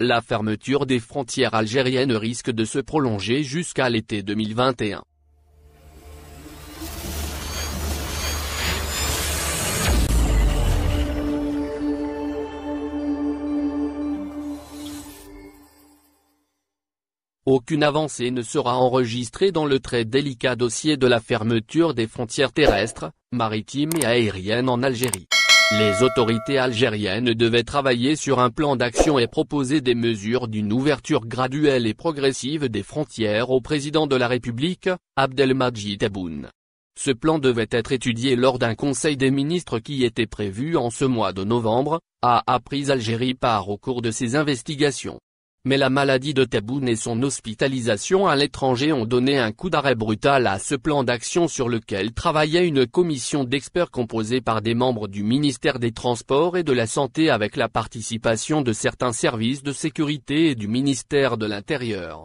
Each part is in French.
la fermeture des frontières algériennes risque de se prolonger jusqu'à l'été 2021. Aucune avancée ne sera enregistrée dans le très délicat dossier de la fermeture des frontières terrestres, maritimes et aériennes en Algérie. Les autorités algériennes devaient travailler sur un plan d'action et proposer des mesures d'une ouverture graduelle et progressive des frontières au président de la République, Abdelmajid Tebboune. Ce plan devait être étudié lors d'un conseil des ministres qui était prévu en ce mois de novembre, a appris Algérie par au cours de ses investigations mais la maladie de Théboune et son hospitalisation à l'étranger ont donné un coup d'arrêt brutal à ce plan d'action sur lequel travaillait une commission d'experts composée par des membres du ministère des Transports et de la Santé avec la participation de certains services de sécurité et du ministère de l'Intérieur.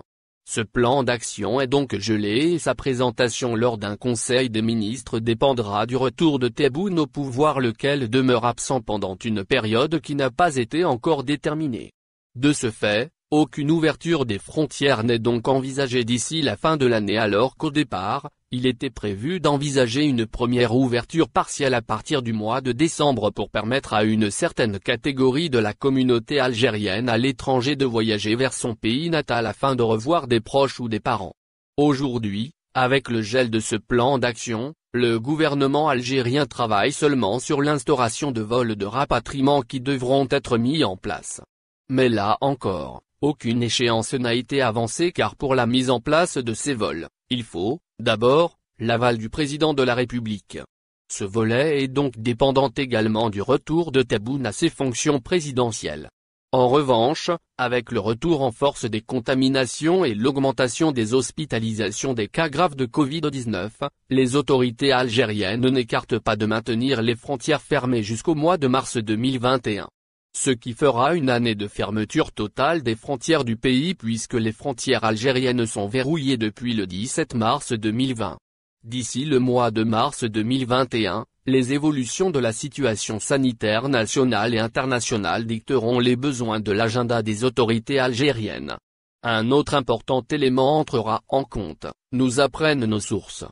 Ce plan d'action est donc gelé et sa présentation lors d'un conseil des ministres dépendra du retour de Tebboune au pouvoir lequel demeure absent pendant une période qui n'a pas été encore déterminée. De ce fait, aucune ouverture des frontières n'est donc envisagée d'ici la fin de l'année alors qu'au départ, il était prévu d'envisager une première ouverture partielle à partir du mois de décembre pour permettre à une certaine catégorie de la communauté algérienne à l'étranger de voyager vers son pays natal afin de revoir des proches ou des parents. Aujourd'hui, avec le gel de ce plan d'action, le gouvernement algérien travaille seulement sur l'instauration de vols de rapatriement qui devront être mis en place. Mais là encore, aucune échéance n'a été avancée car pour la mise en place de ces vols, il faut, d'abord, l'aval du président de la République. Ce volet est donc dépendant également du retour de Taboune à ses fonctions présidentielles. En revanche, avec le retour en force des contaminations et l'augmentation des hospitalisations des cas graves de Covid-19, les autorités algériennes n'écartent pas de maintenir les frontières fermées jusqu'au mois de mars 2021 ce qui fera une année de fermeture totale des frontières du pays puisque les frontières algériennes sont verrouillées depuis le 17 mars 2020. D'ici le mois de mars 2021, les évolutions de la situation sanitaire nationale et internationale dicteront les besoins de l'agenda des autorités algériennes. Un autre important élément entrera en compte, nous apprennent nos sources.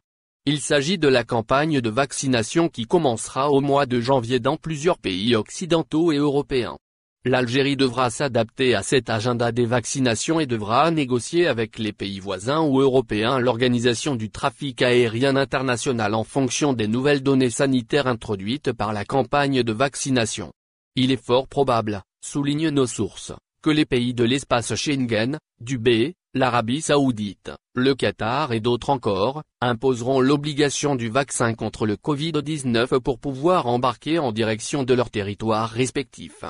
Il s'agit de la campagne de vaccination qui commencera au mois de janvier dans plusieurs pays occidentaux et européens. L'Algérie devra s'adapter à cet agenda des vaccinations et devra négocier avec les pays voisins ou européens l'organisation du trafic aérien international en fonction des nouvelles données sanitaires introduites par la campagne de vaccination. Il est fort probable, soulignent nos sources, que les pays de l'espace Schengen, du B, l'Arabie saoudite, le Qatar et d'autres encore, imposeront l'obligation du vaccin contre le Covid-19 pour pouvoir embarquer en direction de leur territoire respectif.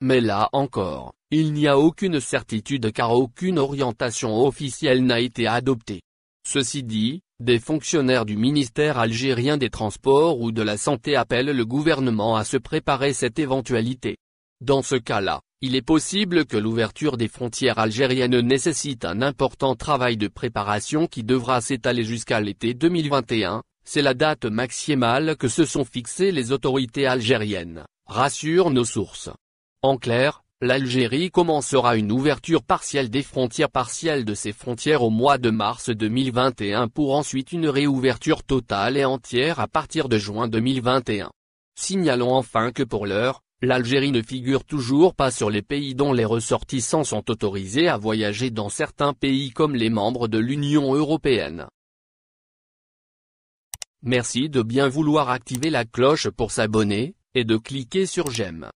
Mais là encore, il n'y a aucune certitude car aucune orientation officielle n'a été adoptée. Ceci dit, des fonctionnaires du ministère algérien des Transports ou de la Santé appellent le gouvernement à se préparer cette éventualité. Dans ce cas-là, il est possible que l'ouverture des frontières algériennes nécessite un important travail de préparation qui devra s'étaler jusqu'à l'été 2021, c'est la date maximale que se sont fixées les autorités algériennes, rassurent nos sources. En clair, l'Algérie commencera une ouverture partielle des frontières partielles de ses frontières au mois de mars 2021 pour ensuite une réouverture totale et entière à partir de juin 2021. Signalons enfin que pour l'heure, l'Algérie ne figure toujours pas sur les pays dont les ressortissants sont autorisés à voyager dans certains pays comme les membres de l'Union européenne. Merci de bien vouloir activer la cloche pour s'abonner, et de cliquer sur j'aime.